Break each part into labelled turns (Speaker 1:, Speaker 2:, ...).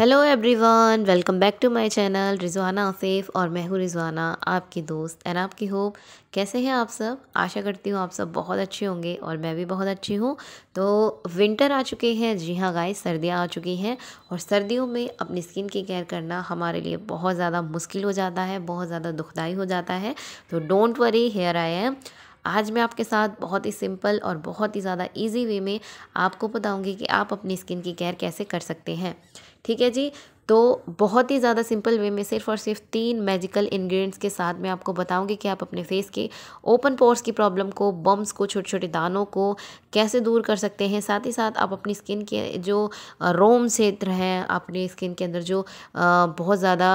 Speaker 1: hello everyone welcome back to my channel Rizwana Asif और मैं हूँ रिजवाना आपकी दोस्त एंड आपकी होप कैसे हैं आप सब आशा करती हूँ आप सब बहुत अच्छे होंगे और मैं भी बहुत अच्छी हूँ तो विंटर आ चुके हैं जी हाँ गाय सर्दियाँ आ चुकी हैं और सर्दियों में अपनी स्किन की केयर करना हमारे लिए बहुत ज़्यादा मुश्किल हो जाता है बहुत ज़्यादा दुखदाई हो जाता है तो don't worry here I am आज मैं आपके साथ बहुत ही सिंपल और बहुत ही ज़्यादा ईजी वे में आपको बताऊँगी कि आप अपनी स्किन की केयर कैसे कर सकते हैं ठीक है जी तो बहुत ही ज़्यादा सिंपल वे में सिर्फ और सिर्फ तीन मैजिकल इंग्रेडिएंट्स के साथ मैं आपको बताऊंगी कि आप अपने फेस के ओपन पोर्स की प्रॉब्लम को बम्स को छोटे छोटे दानों को कैसे दूर कर सकते हैं साथ ही साथ आप अपनी स्किन के जो रोम क्षेत्र हैं अपनी स्किन के अंदर जो बहुत ज़्यादा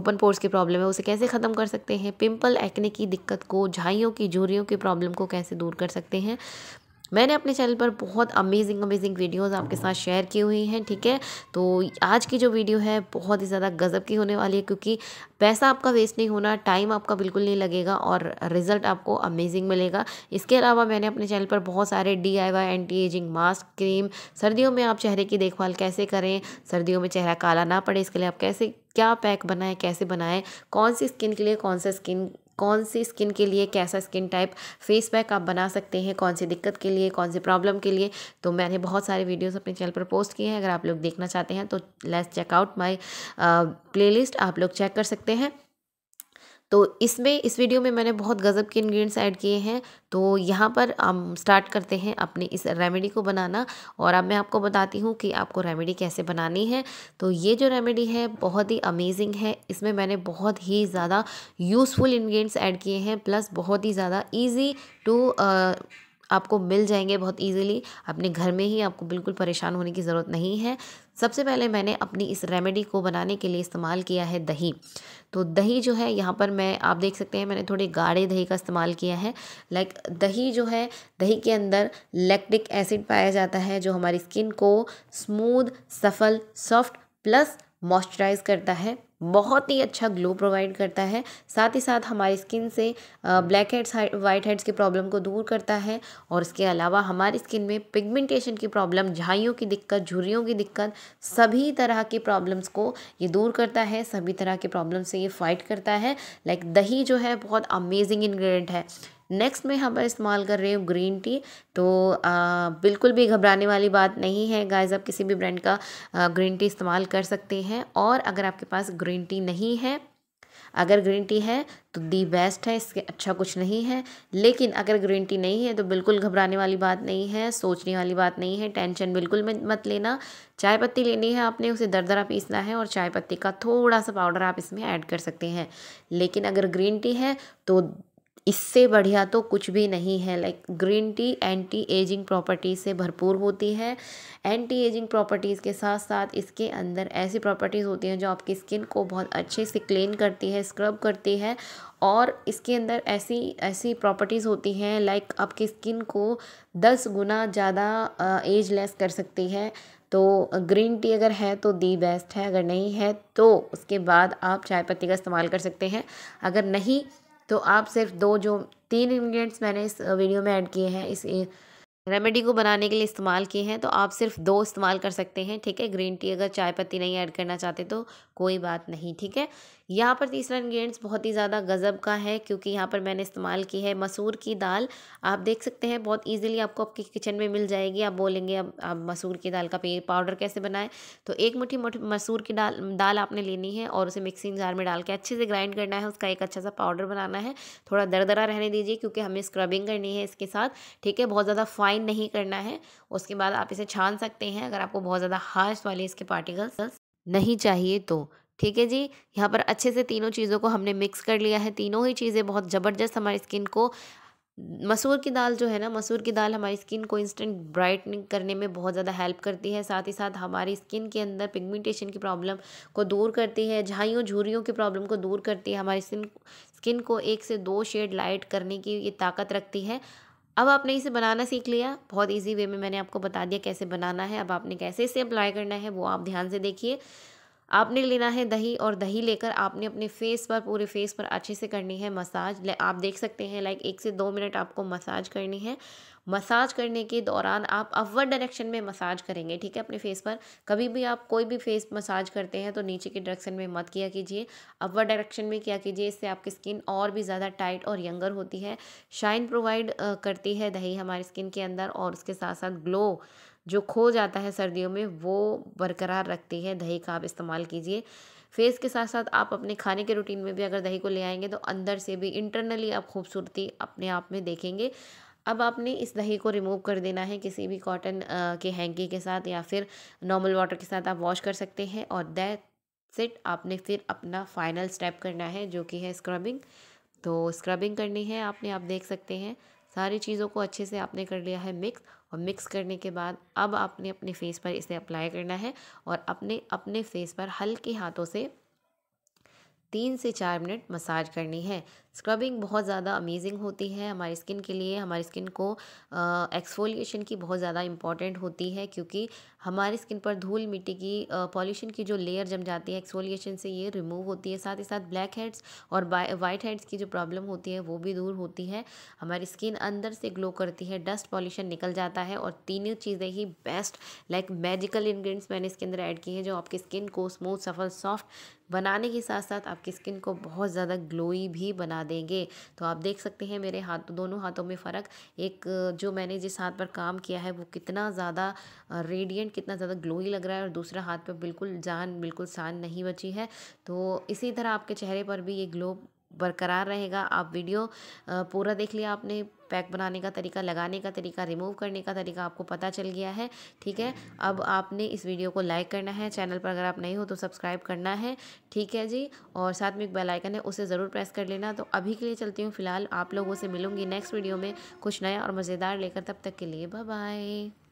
Speaker 1: ओपन पोर्स की प्रॉब्लम है उसे कैसे ख़त्म कर सकते हैं पिंपल एक्ने की दिक्कत को झाइयों की झूरियों की प्रॉब्लम को कैसे दूर कर सकते हैं मैंने अपने चैनल पर बहुत अमेजिंग अमेजिंग वीडियोस आपके साथ शेयर की हुई हैं ठीक है तो आज की जो वीडियो है बहुत ही ज़्यादा गज़ब की होने वाली है क्योंकि पैसा आपका वेस्ट नहीं होना टाइम आपका बिल्कुल नहीं लगेगा और रिजल्ट आपको अमेजिंग मिलेगा इसके अलावा मैंने अपने चैनल पर बहुत सारे D I Y anti ageing mask cream सर्दियों में आप चेहरे की देखभाल कैसे करें सर्दियों में चेहरा काला ना पड़े इसके लिए आप कैसे क्या पैक बनाएं कैसे बनाएं कौन सी स्किन के लिए कौन सा स्किन कौन सी स्किन के लिए कैसा स्किन टाइप फेस पैक आप बना सकते हैं कौन सी दिक्कत के लिए कौन सी प्रॉब्लम के लिए तो मैंने बहुत सारे वीडियोस अपने चैनल पर पोस्ट किए हैं अगर आप लोग देखना चाहते हैं तो लेट्स चेकआउट माई प्लेलिस्ट आप लोग चेक कर सकते हैं तो इसमें इस वीडियो में मैंने बहुत गज़ब के इन्ग्रीडियंट्स ऐड किए हैं तो यहाँ पर हम स्टार्ट करते हैं अपने इस रेमेडी को बनाना और अब मैं आपको बताती हूँ कि आपको रेमेडी कैसे बनानी है तो ये जो रेमेडी है बहुत ही अमेजिंग है इसमें मैंने बहुत ही ज़्यादा यूज़फुल इन्ग्रीडियंट्स ऐड किए हैं प्लस बहुत ही ज़्यादा ईजी टू आपको मिल जाएंगे बहुत ईजिली अपने घर में ही आपको बिल्कुल परेशान होने की ज़रूरत नहीं है सबसे पहले मैंने अपनी इस रेमेडी को बनाने के लिए इस्तेमाल किया है दही तो दही जो है यहाँ पर मैं आप देख सकते हैं मैंने थोड़े गाढ़े दही का इस्तेमाल किया है लाइक दही जो है दही के अंदर लैक्टिक एसिड पाया जाता है जो हमारी स्किन को स्मूद सफल सॉफ्ट प्लस मॉइस्चराइज करता है बहुत ही अच्छा ग्लो प्रोवाइड करता है साथ ही साथ हमारी स्किन से ब्लैक हेड्स वाइट हेड्स की प्रॉब्लम को दूर करता है और इसके अलावा हमारी स्किन में पिगमेंटेशन की प्रॉब्लम झाइयों की दिक्कत झुरियों की दिक्कत सभी तरह की प्रॉब्लम्स को ये दूर करता है सभी तरह की प्रॉब्लम से ये फाइट करता है लाइक दही जो है बहुत अमेजिंग इन्ग्रीडियंट है नेक्स्ट में हम इस्तेमाल कर रहे हो ग्रीन टी तो आ, बिल्कुल भी घबराने वाली बात नहीं है गाइज आप किसी भी ब्रांड का आ, ग्रीन टी इस्तेमाल कर सकते हैं और अगर आपके पास ग्रीन टी नहीं है अगर ग्रीन टी है तो दी बेस्ट है इसके अच्छा कुछ नहीं है लेकिन अगर ग्रीन टी नहीं है तो बिल्कुल घबराने वाली बात नहीं है सोचने वाली बात नहीं है टेंशन बिल्कुल मत लेना चाय पत्ती लेनी है आपने उसे दर दरा पीसना है और चाय पत्ती का थोड़ा सा पाउडर आप इसमें ऐड कर सकते हैं लेकिन अगर ग्रीन टी है तो इससे बढ़िया तो कुछ भी नहीं है like green tea anti ageing properties से भरपूर होती है एंटी एजिंग प्रॉपर्टीज़ के साथ साथ इसके अंदर ऐसी प्रॉपर्टीज़ होती हैं जो आपकी स्किन को बहुत अच्छे से क्लीन करती है स्क्रब करती है और इसके अंदर ऐसी ऐसी प्रॉपर्टीज़ होती हैं लाइक आपकी स्किन को दस गुना ज़्यादा एज लेस कर सकती है तो ग्रीन टी अगर है तो दी बेस्ट है अगर नहीं है तो उसके बाद आप चाय पत्ती का इस्तेमाल कर सकते हैं अगर नहीं तो आप सिर्फ दो जो तीन इंग्रेडिएंट्स मैंने इस वीडियो में ऐड किए हैं इस रेमेडी को बनाने के लिए इस्तेमाल किए हैं तो आप सिर्फ दो इस्तेमाल कर सकते हैं ठीक है ग्रीन टी अगर चाय पत्ती नहीं ऐड करना चाहते तो कोई बात नहीं ठीक है यहाँ पर तीसरा इन्ग्रीडियंट्स बहुत ही ज़्यादा गज़ब का है क्योंकि यहाँ पर मैंने इस्तेमाल की है मसूर की दाल आप देख सकते हैं बहुत ईजिली आपको आपकी किचन में मिल जाएगी आप बोलेंगे अब आप मसूर की दाल का पाउडर कैसे बनाएं तो एक मुठ्ठी मसूर की दाल दाल आपने लेनी है और उसे मिक्सिंग जार में डाल के अच्छे से ग्राइंड करना है उसका एक अच्छा सा पाउडर बनाना है थोड़ा दरदरा रहने दीजिए क्योंकि हमें स्क्रबिंग करनी है इसके साथ ठीक है बहुत ज़्यादा फाइन ग्राइंड नहीं करना है उसके बाद आप इसे छान सकते हैं अगर आपको बहुत ज़्यादा हार्श वाले इसके पार्टिकल्स नहीं चाहिए तो ठीक है जी यहाँ पर अच्छे से तीनों चीज़ों को हमने मिक्स कर लिया है तीनों ही चीज़ें बहुत ज़बरदस्त हमारी स्किन को मसूर की दाल जो है ना मसूर की दाल हमारी स्किन को इंस्टेंट ब्राइटनिंग करने में बहुत ज़्यादा हेल्प करती है साथ ही साथ हमारी स्किन के अंदर पिगमेंटेशन की प्रॉब्लम को दूर करती है झाइयों झुरियों की प्रॉब्लम को दूर करती है हमारी स्किन स्किन को एक से दो शेड लाइट करने की ये ताकत रखती है अब आपने इसे बनाना सीख लिया बहुत इजी वे में मैंने आपको बता दिया कैसे बनाना है अब आपने कैसे इसे अप्लाई करना है वो आप ध्यान से देखिए आपने लेना है दही और दही लेकर आपने अपने फेस पर पूरे फेस पर अच्छे से करनी है मसाज आप देख सकते हैं लाइक एक से दो मिनट आपको मसाज करनी है मसाज करने के दौरान आप अपवर्ड डायरेक्शन में मसाज करेंगे ठीक है अपने फेस पर कभी भी आप कोई भी फेस मसाज करते हैं तो नीचे के डायरेक्शन में मत किया कीजिए अपवर्ड डायरेक्शन में किया कीजिए इससे आपकी स्किन और भी ज़्यादा टाइट और यंगर होती है शाइन प्रोवाइड करती है दही हमारी स्किन के अंदर और उसके साथ साथ ग्लो जो खो जाता है सर्दियों में वो बरकरार रखती है दही का आप इस्तेमाल कीजिए फेस के साथ साथ आप अपने खाने के रूटीन में भी अगर दही को ले आएंगे तो अंदर से भी इंटरनली आप खूबसूरती अपने आप में देखेंगे अब आपने इस दही को रिमूव कर देना है किसी भी कॉटन के हैंगी के साथ या फिर नॉर्मल वाटर के साथ आप वॉश कर सकते हैं और दैट सेट आपने फिर अपना फाइनल स्टेप करना है जो कि है स्क्रबिंग तो स्क्रबिंग करनी है आपने आप देख सकते हैं सारी चीज़ों को अच्छे से आपने कर लिया है मिक्स और मिक्स करने के बाद अब आपने अपने फेस पर इसे अप्लाई करना है और अपने अपने फेस पर हल्के हाथों से तीन से चार मिनट मसाज करनी है स्क्रबिंग बहुत ज़्यादा अमेजिंग होती है हमारी स्किन के लिए हमारी स्किन को एक्सफोलिएशन की बहुत ज़्यादा इंपॉर्टेंट होती है क्योंकि हमारी स्किन पर धूल मिट्टी की पॉल्यूशन की जो लेयर जम जाती है एक्सफोलिएशन से ये रिमूव होती है साथ ही साथ ब्लैक हेड्स और वाइट हेड्स की जो प्रॉब्लम होती है वो भी दूर होती है हमारी स्किन अंदर से ग्लो करती है डस्ट पॉल्यूशन निकल जाता है और तीनों चीज़ें ही बेस्ट लाइक मैजिकल इन्ग्रीडियंट्स मैंने इसके अंदर ऐड किए हैं जो आपकी स्किन को स्मूथ सफल सॉफ्ट बनाने के साथ साथ आपकी स्किन को बहुत ज़्यादा ग्लोई भी बना देंगे तो आप देख सकते हैं मेरे हाथ दोनों हाथों में फ़र्क एक जो मैंने जिस हाथ पर काम किया है वो कितना ज़्यादा रेडियंट कितना ज़्यादा ग्लोई लग रहा है और दूसरा हाथ पर बिल्कुल जान बिल्कुल सान नहीं बची है तो इसी तरह आपके चेहरे पर भी ये ग्लो बरकरार रहेगा आप वीडियो पूरा देख लिया आपने पैक बनाने का तरीका लगाने का तरीका रिमूव करने का तरीका आपको पता चल गया है ठीक है अब आपने इस वीडियो को लाइक करना है चैनल पर अगर आप नहीं हो तो सब्सक्राइब करना है ठीक है जी और साथ में एक बेल आइकन है उसे ज़रूर प्रेस कर लेना तो अभी के लिए चलती हूँ फ़िलहाल आप लोगों से मिलूंगी नेक्स्ट वीडियो में कुछ नया और मज़ेदार लेकर तब तक के लिए बाय